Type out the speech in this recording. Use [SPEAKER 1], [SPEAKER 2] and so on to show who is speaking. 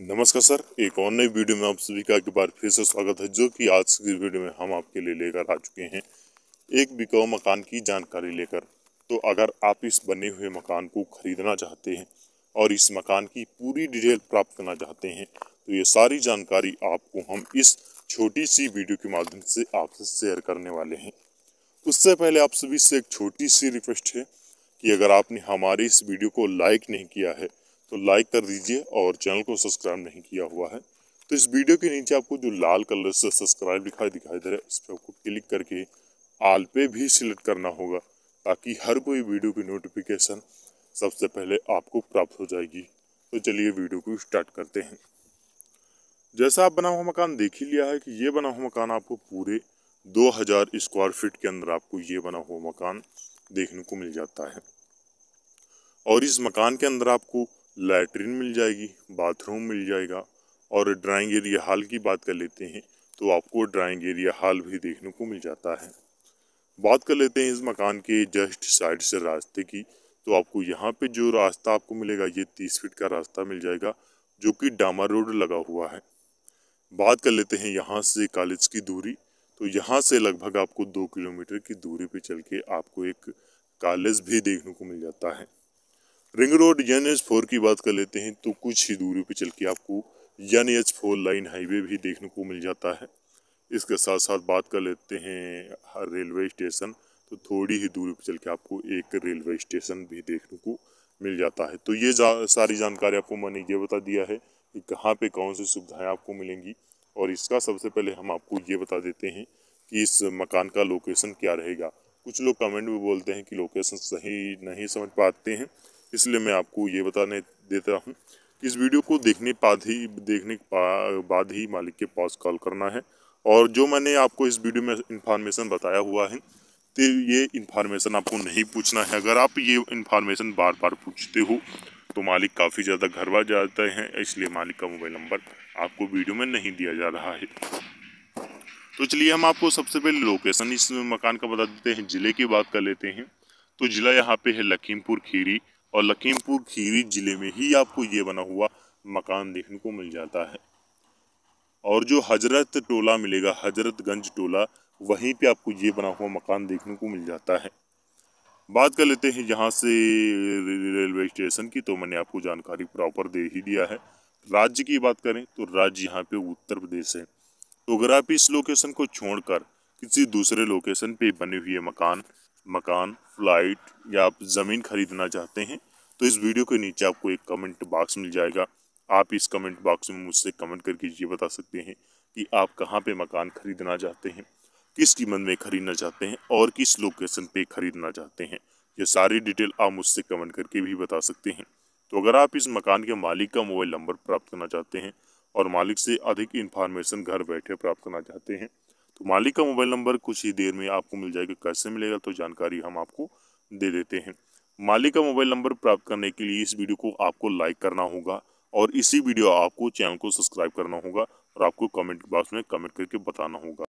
[SPEAKER 1] नमस्कार सर एक और नई वीडियो में आप सभी का एक बार फिर से स्वागत है जो कि आज की वीडियो में हम आपके लिए लेकर आ चुके हैं एक बिकाऊ मकान की जानकारी लेकर तो अगर आप इस बने हुए मकान को खरीदना चाहते हैं और इस मकान की पूरी डिटेल प्राप्त करना चाहते हैं तो ये सारी जानकारी आपको हम इस छोटी सी वीडियो के माध्यम से आपसे शेयर करने वाले हैं उससे पहले आप सभी से एक छोटी सी रिक्वेस्ट है कि अगर आपने हमारी इस वीडियो को लाइक नहीं किया है तो लाइक कर दीजिए और चैनल को सब्सक्राइब नहीं किया हुआ है तो इस वीडियो के नीचे आपको जो लाल कलर से सब्सक्राइब दिखाई दिखाई दे रहा है उस पर आपको क्लिक करके आल पे भी सिलेक्ट करना होगा ताकि हर कोई वीडियो की नोटिफिकेशन सबसे पहले आपको प्राप्त हो जाएगी तो चलिए वीडियो को स्टार्ट करते हैं जैसा आप बना हुआ मकान देख ही लिया है कि ये बना हुआ मकान आपको पूरे 2000 स्क्वायर फीट के अंदर आपको ये बना हुआ मकान देखने को मिल जाता है और इस मकान के अंदर आपको लेटरिन मिल जाएगी बाथरूम मिल जाएगा और ड्राइंग एरिया हाल की बात कर लेते हैं तो आपको ड्राइंग एरिया हाल भी देखने को मिल जाता है बात कर लेते हैं इस मकान के जस्ट साइड से रास्ते की तो आपको यहाँ पे जो रास्ता आपको मिलेगा ये तीस फीट का रास्ता मिल जाएगा जो कि डामा रोड लगा हुआ है बात कर लेते हैं यहाँ से कॉलेज की दूरी तो यहाँ से लगभग आपको दो किलोमीटर की दूरी पर चल के आपको एक कॉलेज भी देखने को मिल जाता है ring road N H four की बात कर लेते हैं तो कुछ ही दूरी पर चल के आपको N H four lane highway भी देखने को मिल जाता है इसके साथ साथ बात कर लेते हैं हर रेलवे स्टेशन तो थोड़ी ही दूरी पर चल के आपको एक रेलवे स्टेशन भी देखने को मिल जाता है तो ये जा, सारी जानकारी आपको मैंने ये बता दिया है कि कहाँ पर कौन सी सुविधाएँ आपको मिलेंगी और इसका सबसे पहले हम आपको ये बता देते हैं कि इस मकान का लोकेशन क्या रहेगा कुछ लोग कमेंट में बोलते हैं कि लोकेशन सही नहीं समझ पाते हैं इसलिए मैं आपको ये बताने देता हूँ इस वीडियो को देखने बाद ही देखने बाद ही मालिक के पास कॉल करना है और जो मैंने आपको इस वीडियो में इंफॉर्मेशन बताया हुआ है तो ये इन्फॉर्मेशन आपको नहीं पूछना है अगर आप ये इन्फॉर्मेशन बार बार पूछते हो तो मालिक काफ़ी ज़्यादा घरवा जाते हैं इसलिए मालिक का मोबाइल नंबर आपको वीडियो में नहीं दिया जा रहा है तो चलिए हम आपको सबसे पहले लोकेशन इस मकान का बता देते हैं ज़िले की बात कर लेते हैं तो ज़िला यहाँ पे है लखीमपुर खीरी और लखीमपुर खीरी ज़िले में ही आपको ये बना हुआ मकान देखने को मिल जाता है और जो हजरत टोला मिलेगा हजरतगंज टोला वहीं पे आपको ये बना हुआ मकान देखने को मिल जाता है बात कर लेते हैं यहाँ से रेलवे स्टेशन की तो मैंने आपको जानकारी प्रॉपर दे ही दिया है राज्य की बात करें तो राज्य यहाँ पे उत्तर प्रदेश है तो अगर आप इस लोकेशन को छोड़कर किसी दूसरे लोकेशन पे बने हुए मकान मकान फ्लाइट या आप ज़मीन खरीदना चाहते हैं तो इस वीडियो के नीचे आपको एक कमेंट बॉक्स मिल जाएगा आप इस कमेंट बॉक्स में मुझसे कमेंट करके ये बता सकते हैं कि आप कहाँ पे मकान खरीदना चाहते हैं किस कीमत में खरीदना चाहते हैं और किस लोकेशन पे खरीदना चाहते हैं ये सारी डिटेल आप मुझसे कमेंट करके भी बता सकते हैं तो अगर आप इस मकान के मालिक का मोबाइल नंबर प्राप्त करना चाहते हैं और मालिक से अधिक इन्फॉर्मेशन घर बैठे प्राप्त करना चाहते हैं तो मालिक का मोबाइल नंबर कुछ ही देर में आपको मिल जाएगा कैसे मिलेगा तो जानकारी हम आपको दे देते हैं मालिक का मोबाइल नंबर प्राप्त करने के लिए इस वीडियो को आपको लाइक करना होगा और इसी वीडियो आपको चैनल को सब्सक्राइब करना होगा और आपको कमेंट बॉक्स में कमेंट करके बताना होगा